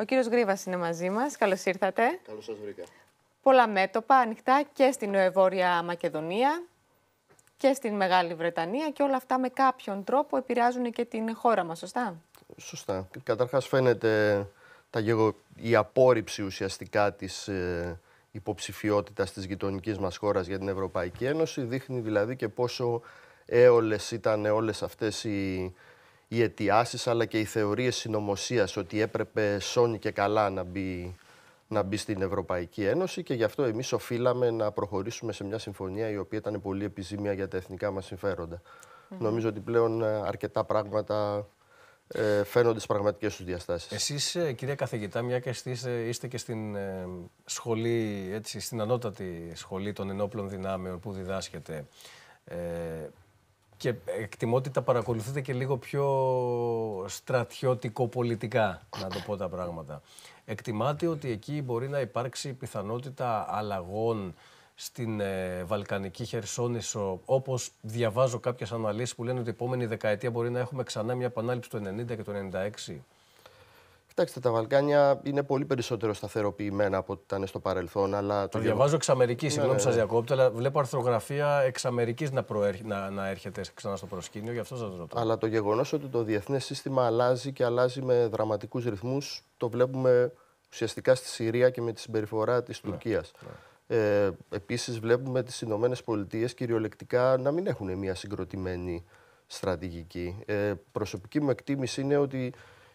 Ο κύριος Γρήβας είναι μαζί μας. Καλώς ήρθατε. Καλώς σας βρήκα. Πολλά μέτωπα ανοιχτά και στην Βόρεια Μακεδονία και στην Μεγάλη Βρετανία και όλα αυτά με κάποιον τρόπο επηρεάζουν και την χώρα μας, σωστά. Σωστά. Καταρχάς φαίνεται τα γεγο... η απόρριψη ουσιαστικά της ε, υποψηφιότητας της γειτονικής μας χώρας για την Ευρωπαϊκή Ένωση. Δείχνει δηλαδή και πόσο έολες ήταν όλες αυτές οι οι αιτιάσεις, αλλά και οι θεωρίες συνωμοσίας ότι έπρεπε σόνι και καλά να μπει, να μπει στην Ευρωπαϊκή Ένωση και γι' αυτό εμείς οφείλαμε να προχωρήσουμε σε μια συμφωνία η οποία ήταν πολύ επιζήμια για τα εθνικά μας συμφεροντα Νομίζω ότι πλέον ε, αρκετά πράγματα ε, φαίνονται στις πραγματικές τους διαστάσεις. Εσείς, ε, κυρία καθηγητά, μια και εσείς είστε και στην σχολή, έτσι, στην ανώτατη σχολή των ενόπλων δυνάμεων που διδάσκεται, και εκτιμώ ότι τα παρακολουθείτε και λίγο πιο στρατιωτικοπολιτικά, να το πω τα πράγματα. Εκτιμάτε ότι εκεί μπορεί να υπάρξει πιθανότητα αλλαγών στην ε, Βαλκανική Χερσόνησο, όπως διαβάζω κάποιες αναλύσεις που λένε ότι η επόμενη δεκαετία μπορεί να έχουμε ξανά μια επανάληψη του 90 και του 96. Κοιτάξτε, τα Βαλκάνια είναι πολύ περισσότερο σταθεροποιημένα από ό,τι ήταν στο παρελθόν. Αλλά το, το διαβάζω εξ Αμερικής, ναι, συγγνώμη ναι, που ναι. σα διακόπτω, αλλά βλέπω αρθρογραφία εξ Αμερικής να, να, να έρχεται ξανά στο προσκήνιο, γι' αυτό σας ρωτώ. Αλλά το γεγονός ότι το διεθνές σύστημα αλλάζει και αλλάζει με δραματικούς ρυθμούς, το βλέπουμε ουσιαστικά στη Συρία και με τη συμπεριφορά της ναι, Τουρκίας. Ναι. Ε, Επίσης, βλέπουμε τις Ηνωμένες Πολιτείες κυριολεκτικά να μην έχουν μια συγκροτημένη στρατηγική. Ε, προσωπική μου εκτίμηση είναι ότι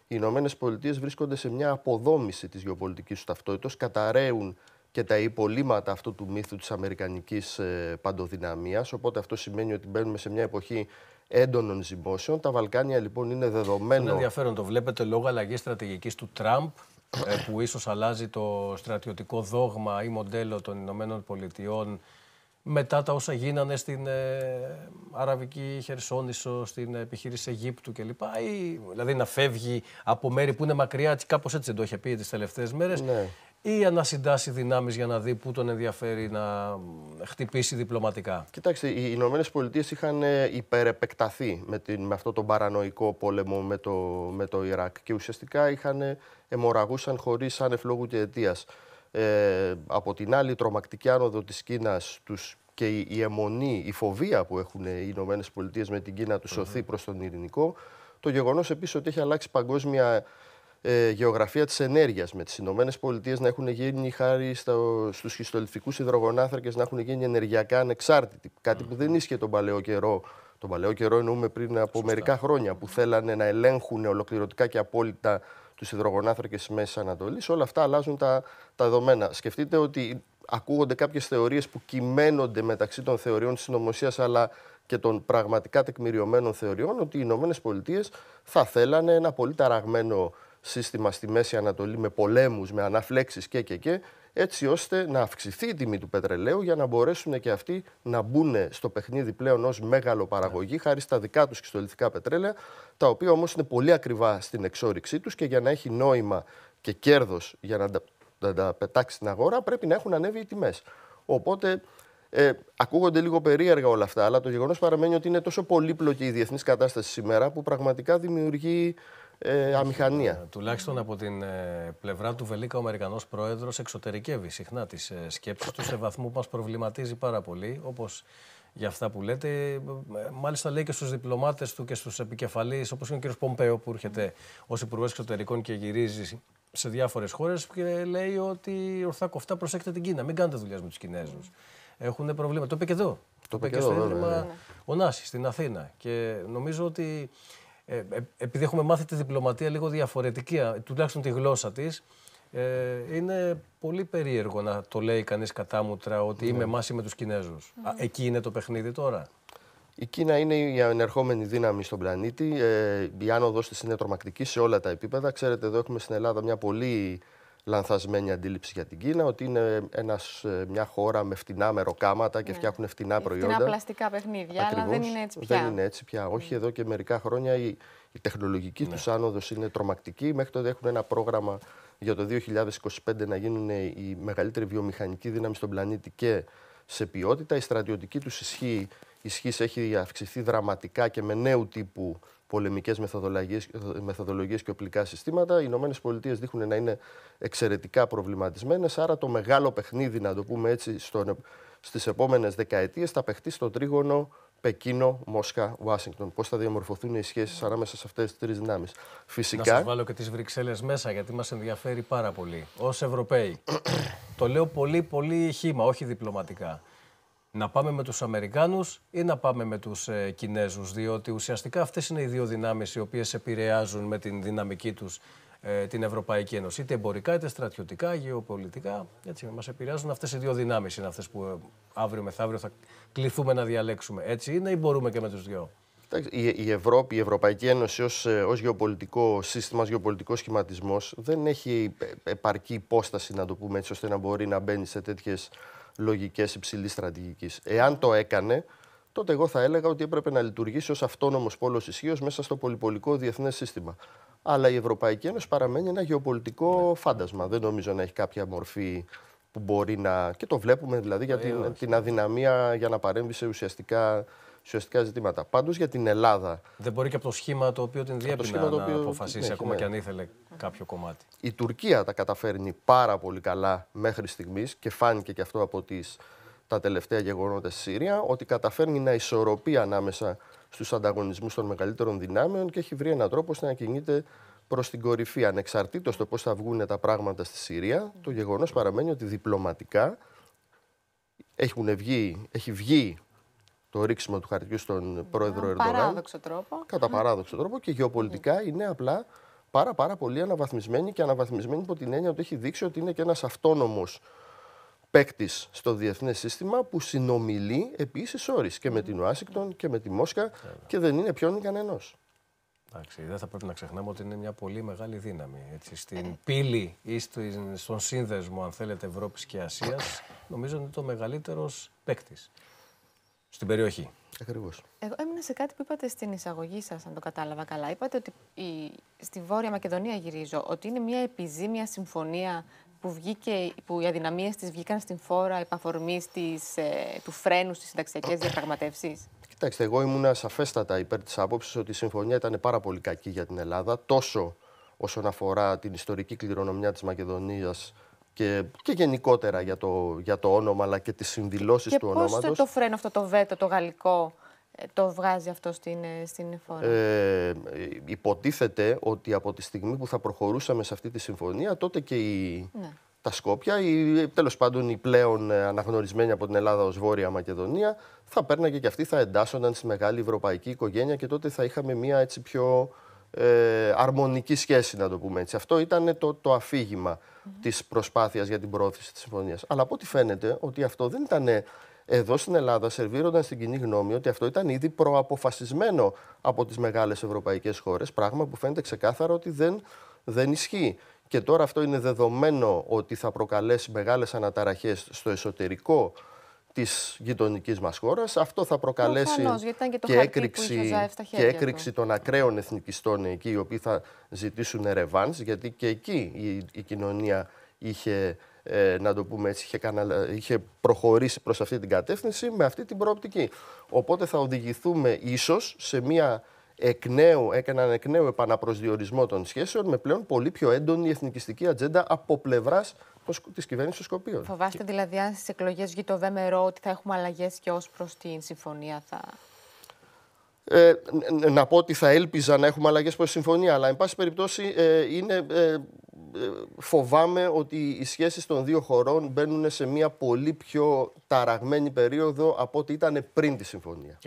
οι Ηνωμένες Πολιτείες βρίσκονται σε μια αποδόμηση της γεωπολιτικής τους ταυτότητας. Καταραίουν και τα υπολείμματα αυτού του μύθου της Αμερικανικής ε, παντοδυναμίας. Οπότε αυτό σημαίνει ότι μπαίνουμε σε μια εποχή έντονων ζυμώσεων. Τα Βαλκάνια λοιπόν είναι δεδομένο. Είναι ενδιαφέρον το βλέπετε λόγω αλλαγής στρατηγικής του Τραμπ ε, που ίσως αλλάζει το στρατιωτικό δόγμα ή μοντέλο των Ηνωμένων Πολιτειών μετά τα όσα γίνανε στην ε, Αραβική Χερσόνησο, στην επιχείρηση Αιγύπτου κλπ. Ή, δηλαδή να φεύγει από μέρη που είναι μακριά, κάπως έτσι δεν το είχε πει τις τελευταίες μέρες. Ναι. Ή να συντάσει δυνάμεις για να δει πού τον ενδιαφέρει να χτυπήσει διπλωματικά. Κοιτάξτε, οι Ηνωμένες Πολιτείες είχαν ε, υπερεπεκταθεί με, την, με αυτό τον παρανοϊκό πόλεμο με το, με το Ιράκ και ουσιαστικά είχαν ε, αιμορραγούσαν χωρίς ανεφλογού και αιτίας. Ε, από την άλλη, η τρομακτική άνοδο της Κίνας τους και η, αιμονή, η φοβία που έχουν οι Ηνωμένες Πολιτείες με την Κίνα του σωθει προς τον ειρηνικό. Το γεγονός επίσης ότι έχει αλλάξει παγκόσμια ε, γεωγραφία της ενέργειας, με τις Ηνωμένες Πολιτείες να έχουν γίνει χάρη στο, στους χιστολιθικού υδρογονάθρακες να έχουν γίνει ενεργειακά ανεξάρτητοι. που δεν ίσχυε τον παλαιό καιρό. Τον παλαιό καιρό εννοούμε πριν από Σωστά. μερικά χρόνια που θέλανε να ελέγχουν ολοκληρωτικά και απόλυτα τους υδρογονάθρακες της Μέσης Ανατολής. Όλα αυτά αλλάζουν τα, τα δεδομένα. Σκεφτείτε ότι ακούγονται κάποιες θεωρίες που κυμαίνονται μεταξύ των θεωριών της συνωμοσίας αλλά και των πραγματικά τεκμηριωμένων θεωριών ότι οι Ηνωμένες Πολιτείες θα θέλανε ένα πολύ ταραγμένο σύστημα στη Μέση Ανατολή με πολέμους, με αναφλέξεις και και και έτσι ώστε να αυξηθεί η τιμή του πετρελαίου για να μπορέσουν και αυτοί να μπουν στο παιχνίδι πλέον ως μεγάλο παραγωγή χάρη στα δικά τους κυστολιθικά πετρέλαια τα οποία όμως είναι πολύ ακριβά στην εξόριξή τους και για να έχει νόημα και κέρδος για να να τα πετάξει στην αγορά, πρέπει να έχουν ανέβει οι τιμές. Οπότε ε, ακούγονται λίγο περίεργα όλα αυτά, αλλά το γεγονός παραμένει ότι είναι τόσο πολύπλοκη η διεθνής κατάσταση σήμερα που πραγματικά δημιουργεί ε, αμηχανία. Ε, τουλάχιστον από την ε, πλευρά του Βελίκα, ο Αμερικανός πρόεδρος εξωτερικεύει συχνά τις ε, σκέψεις του σε βαθμό που μας προβληματίζει πάρα πολύ. Όπως για αυτά που λέτε. Ε, μάλιστα λέει και στους διπλωμάτες του και στους επικεφαλείς, όπως είναι ο κ. Πομπέο, που έρχεται ως Υπουργός Εξωτερικών και γυρίζει σε διάφορες χώρες και λέει ότι ορθά κοφτά προσέξτε την Κίνα. Μην κάνετε δουλειά με τους Κινέζους. Έχουν προβλήματα. Το είπε και εδώ. Το είπε και στο Ίδρυμα ναι. ο Νάσης στην Αθήνα. Και νομίζω ότι ε, ε, επειδή έχουμε μάθει τη διπλωματία λίγο διαφορετική, τουλάχιστον τη γλώσσα της, ε, είναι πολύ περίεργο να το λέει κανείς κατάμουτρα ότι ναι. είμαι μάση με τους Κινέζους. Ναι. Εκεί είναι το παιχνίδι τώρα. Η Κίνα είναι η ανερχόμενη δύναμη στον πλανήτη. Ε, η άνοδος της είναι τρομακτική σε όλα τα επίπεδα. Ξέρετε, εδώ έχουμε στην Ελλάδα μια πολύ λανθασμένη αντίληψη για την Κίνα, ότι είναι ένας, ε, μια χώρα με φτηνά μεροκάματα και ναι. φτιάχνουν φτηνά προϊόντα. Φτηνά πλαστικά παιχνίδια, αλλά δεν είναι έτσι πια. Δεν είναι έτσι πια. Όχι, εδώ και μερικά χρόνια η, τεχνολογική ναι. τους άνοδος είναι τρομακτική. Μέχρι τότε έχουν ένα πρόγραμμα για το 2025 να γίνουν η μεγαλύτερη βιομηχανική δύναμη στον πλανήτη και σε ποιότητα. Η στρατιωτική τους ισχύει ισχύς έχει αυξηθεί δραματικά και με νέου τύπου πολεμικές μεθοδολογίες και οπλικά συστήματα. Οι Ηνωμένες Πολιτείες δείχνουν να είναι εξαιρετικά προβληματισμένες. Άρα το μεγάλο παιχνίδι, να το πούμε έτσι, στις επόμενες δεκαετίες θα παιχτεί στο τρίγωνο Πεκίνο, Μόσχα, Ουάσιγκτον. Πώς θα διαμορφωθούν οι σχέσεις ανάμεσα σε αυτές τις τρεις δυνάμεις. Φυσικά. Να σας βάλω και τις Βρυξέλλες μέσα, γιατί μας ενδιαφέρει πάρα πολύ. Ως Ευρωπαίοι. το λέω πολύ, πολύ χήμα, όχι διπλωματικά να πάμε με τους Αμερικάνους ή να πάμε με τους ε, Κινέζους, διότι ουσιαστικά αυτές είναι οι δύο δυνάμεις οι οποίες επηρεάζουν με την δυναμική τους ε, την Ευρωπαϊκή Ένωση, είτε εμπορικά, είτε στρατιωτικά, γεωπολιτικά, έτσι μας επηρεάζουν αυτές οι δύο δυνάμεις, είναι αυτές που ε, αύριο μεθαύριο θα κληθούμε να διαλέξουμε, έτσι είναι ή μπορούμε και με τους δυο. Η Ευρώπη, η Ευρωπαϊκή Ένωση ως, ως γεωπολιτικό σύστημα, ως γεωπολιτικό σχηματισμός δεν έχει επαρκή υπόσταση, να το πούμε έτσι, ώστε να μπορεί να μπαίνει σε τέτοιες λογικές υψηλής στρατηγικής. Εάν το έκανε, τότε εγώ θα έλεγα ότι έπρεπε να λειτουργήσει ως αυτόνομος πόλος ισχύως μέσα στο πολυπολικό διεθνές σύστημα. Αλλά η Ευρωπαϊκή Ένωση παραμένει ένα γεωπολιτικό φάντασμα. Δεν νομίζω να έχει κάποια μορφή που μπορεί να. και το βλέπουμε δηλαδή για την, την αδυναμία για να παρέμβει σε ουσιαστικά ουσιαστικά ζητήματα. Πάντως για την Ελλάδα. Δεν μπορεί και από το σχήμα το οποίο την διέπει να, το οποίο... αποφασίσει, ακόμα ναι. και αν ήθελε κάποιο κομμάτι. Η Τουρκία τα καταφέρνει πάρα πολύ καλά μέχρι στιγμής και φάνηκε και αυτό από τις, τα τελευταία γεγονότα στη Συρία, ότι καταφέρνει να ισορροπεί ανάμεσα στους ανταγωνισμούς των μεγαλύτερων δυνάμεων και έχει βρει έναν τρόπο ώστε να κινείται προς την κορυφή. Ανεξαρτήτως το πώς θα βγουν τα πράγματα στη Συρία, το γεγονός παραμένει ότι διπλωματικά έχουν βγει, έχει βγει το ρίξιμο του χαρτιού στον πρόεδρο Ερντογάν. Κατά παράδοξο τρόπο. Κατά παράδοξο τρόπο και γεωπολιτικά ναι. είναι απλά πάρα, πάρα πολύ αναβαθμισμένη και αναβαθμισμένη υπό την έννοια ότι έχει δείξει ότι είναι και ένας αυτόνομος παίκτης στο διεθνές σύστημα που συνομιλεί επίσης όρη και με ναι. την Ουάσιγκτον και με τη Μόσχα ναι. και δεν είναι πιόνι κανενό. Εντάξει, δεν θα πρέπει να ξεχνάμε ότι είναι μια πολύ μεγάλη δύναμη. Έτσι. Στην πύλη ή στον σύνδεσμο, αν θέλετε, Ευρώπης και Ασίας, νομίζω είναι το μεγαλύτερος παίκτης στην περιοχή. Ακριβώς. Εγώ έμεινα σε κάτι που είπατε στην εισαγωγή σας, αν το κατάλαβα καλά. Είπατε ότι η... στη Βόρεια Μακεδονία γυρίζω, ότι είναι μια επιζήμια συμφωνία που, βγήκε, που οι αδυναμίες της βγήκαν στην φόρα επαφορμής ε, του φρένου στις συνταξιακές διαπραγματεύσεις. Κοιτάξτε, εγώ ήμουν σαφέστατα υπέρ της άποψης ότι η συμφωνία ήταν πάρα πολύ κακή για την Ελλάδα, τόσο όσον αφορά την ιστορική κληρονομιά της Μακεδονίας και, και γενικότερα για το, για το όνομα, αλλά και τις συνδηλώσεις του ονόματος. ονόματο. Πώ το φρένο αυτό το βέτο, το γαλλικό, ε, το βγάζει αυτό στην, ε, στην φόρα. Ε, ε, υποτίθεται ότι από τη στιγμή που θα προχωρούσαμε σε αυτή τη συμφωνία, τότε και η. Ναι τα Σκόπια ή τέλος πάντων η πλέον ε, αναγνωρισμένη από την Ελλάδα ως Βόρεια Μακεδονία θα παίρναγε και αυτοί θα εντάσσονταν στη μεγάλη ευρωπαϊκή οικογένεια και τότε θα είχαμε μια έτσι πιο ε, αρμονική σχέση, να το πούμε έτσι. Αυτό ήταν το, το αφήγημα mm-hmm. της προσπάθειας για την προώθηση της συμφωνίας. Αλλά από ό,τι φαίνεται ότι αυτό δεν ήταν εδώ στην Ελλάδα, σερβίρονταν στην κοινή γνώμη ότι αυτό ήταν ήδη προαποφασισμένο από τις μεγάλες ευρωπαϊκές χώρες. Πράγμα που φαίνεται ξεκάθαρο ότι δεν, δεν ισχύει και τώρα αυτό είναι δεδομένο ότι θα προκαλέσει μεγάλες αναταραχές στο εσωτερικό της γειτονικής μας χώρας. Αυτό θα προκαλέσει και, και, έκρηξη, των ακραίων εθνικιστών εκεί, οι οποίοι θα ζητήσουν ρεβάνς, γιατί και εκεί η, κοινωνία είχε ε, να το πούμε είχε, είχε προχωρήσει προς αυτή την κατεύθυνση με αυτή την προοπτική. Οπότε θα οδηγηθούμε ίσως σε μια εκ νέου, έκαναν εκ νέου επαναπροσδιορισμό των σχέσεων με πλέον πολύ πιο έντονη εθνικιστική ατζέντα από πλευράς της κυβέρνησης Σκοπίων. Φοβάστε δηλαδή αν στις εκλογές βγει το ΒΕΜΕΡΟ ότι θα έχουμε αλλαγές και ως προς την συμφωνία θα. Ε, να πω ότι θα έλπιζα να έχουμε αλλαγές προς τη συμφωνία, αλλά εν πάση περιπτώσει ε, είναι. Ε, ε, φοβάμαι ότι οι σχέσεις των δύο χωρών μπαίνουν σε μια πολύ πιο ταραγμένη περίοδο από ό,τι ήταν πριν τη συμφωνία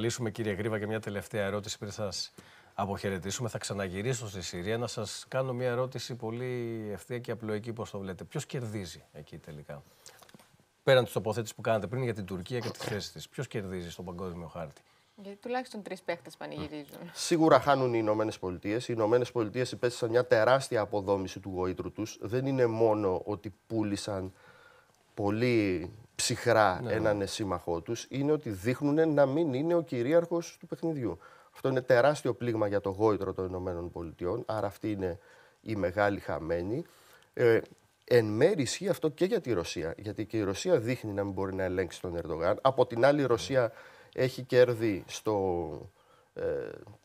κλείσουμε, κύριε Γρήβα, και μια τελευταία ερώτηση πριν σας αποχαιρετήσουμε. Θα ξαναγυρίσω στη Συρία να σας κάνω μια ερώτηση πολύ ευθεία και απλοϊκή, πώ το βλέπετε. Ποιος κερδίζει εκεί τελικά, πέραν της τοποθέτησης που κάνατε πριν για την Τουρκία και τη θέση της, ποιος κερδίζει στον παγκόσμιο χάρτη. Γιατί ε, τουλάχιστον τρεις παίχτες πανηγυρίζουν. Σίγουρα χάνουν οι Ηνωμένες Πολιτείες. Οι Ηνωμένες Πολιτείες υπέστησαν μια τεράστια αποδόμηση του γοήτρου τους. Δεν είναι μόνο ότι πούλησαν πολύ ψυχρά ναι, ναι. έναν σύμμαχό τους είναι ότι δείχνουν να μην είναι ο κυρίαρχος του παιχνιδιού. Αυτό είναι τεράστιο πλήγμα για το γόητρο των Ηνωμένων Πολιτειών, άρα αυτή είναι η μεγάλη χαμένη. Ε, εν μέρη ισχύει αυτό και για τη Ρωσία, γιατί και η Ρωσία δείχνει να μην μπορεί να ελέγξει τον Ερντογάν. Από την άλλη, η ναι. Ρωσία έχει κέρδη στο, ε,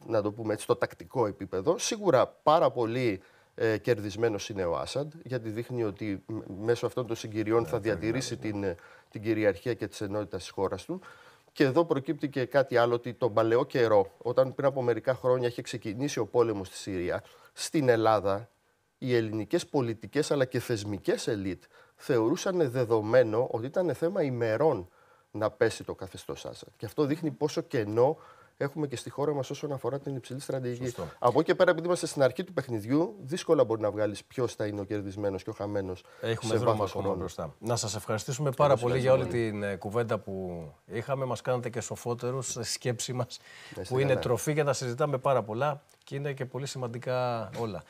να στο τακτικό επίπεδο. Σίγουρα πάρα πολλοί ε, κερδισμένος είναι ο Άσαντ, γιατί δείχνει ότι μέσω αυτών των συγκυριών θα ναι, διατηρήσει ναι. την, ε, την κυριαρχία και τη ενότητα της χώρας του. Και εδώ προκύπτει και κάτι άλλο, ότι τον παλαιό καιρό, όταν πριν από μερικά χρόνια είχε ξεκινήσει ο πόλεμος στη Συρία, στην Ελλάδα οι ελληνικές πολιτικές αλλά και θεσμικές ελίτ θεωρούσαν δεδομένο ότι ήταν θέμα ημερών να πέσει το καθεστώς Άσαντ. Και αυτό δείχνει πόσο κενό έχουμε και στη χώρα μας όσον αφορά την υψηλή στρατηγική. Από εκεί και πέρα, επειδή είμαστε στην αρχή του παιχνιδιού, δύσκολα μπορεί να βγάλεις ποιος θα είναι ο κερδισμένος και ο χαμένος. Έχουμε δρόμο ακόμα μπροστά. Να σας ευχαριστήσουμε πάρα πολύ για όλη την ε, κουβέντα που είχαμε. Μας κάνατε και σοφότερους ναι, στη σκέψη μας, που είναι τροφή για να συζητάμε πάρα πολλά και είναι και πολύ σημαντικά όλα.